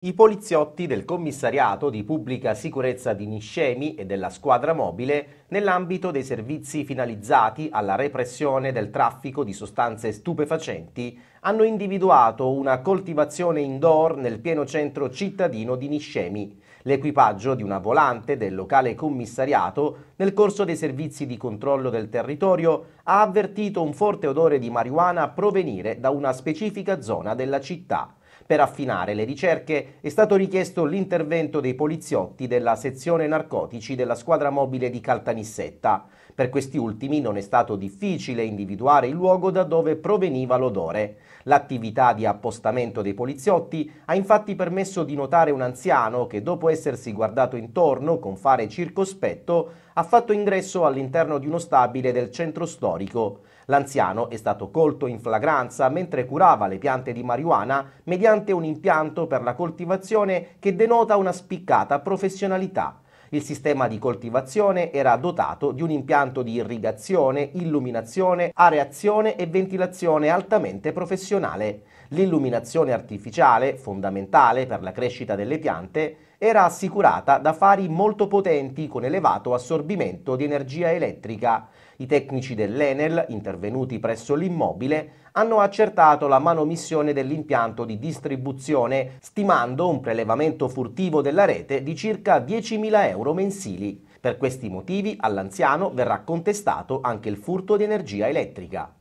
I poliziotti del commissariato di pubblica sicurezza di Niscemi e della squadra mobile nell'ambito dei servizi finalizzati alla repressione del traffico di sostanze stupefacenti hanno individuato una coltivazione indoor nel pieno centro cittadino di Niscemi, l'equipaggio di una volante del locale commissariato nel corso dei servizi di controllo del territorio ha avvertito un forte odore di marijuana provenire da una specifica zona della città. Per affinare le ricerche è stato richiesto l'intervento dei poliziotti della sezione narcotici della squadra mobile di Caltanissetta. Per questi ultimi non è stato difficile individuare il luogo da dove proveniva l'odore. L'attività di appostamento dei poliziotti ha infatti permesso di notare un anziano che dopo essersi guardato intorno con fare circospetto ha fatto ingresso all'interno di uno stabile del centro storico. L'anziano è stato colto in flagranza mentre curava le piante di marijuana mediante un impianto per la coltivazione che denota una spiccata professionalità. Il sistema di coltivazione era dotato di un impianto di irrigazione, illuminazione, areazione e ventilazione altamente professionale. L'illuminazione artificiale, fondamentale per la crescita delle piante, era assicurata da fari molto potenti con elevato assorbimento di energia elettrica. I tecnici dell'Enel, intervenuti presso l'immobile, hanno accertato la manomissione dell'impianto di distribuzione, stimando un prelevamento furtivo della rete di circa 10.000 euro mensili. Per questi motivi all'anziano verrà contestato anche il furto di energia elettrica.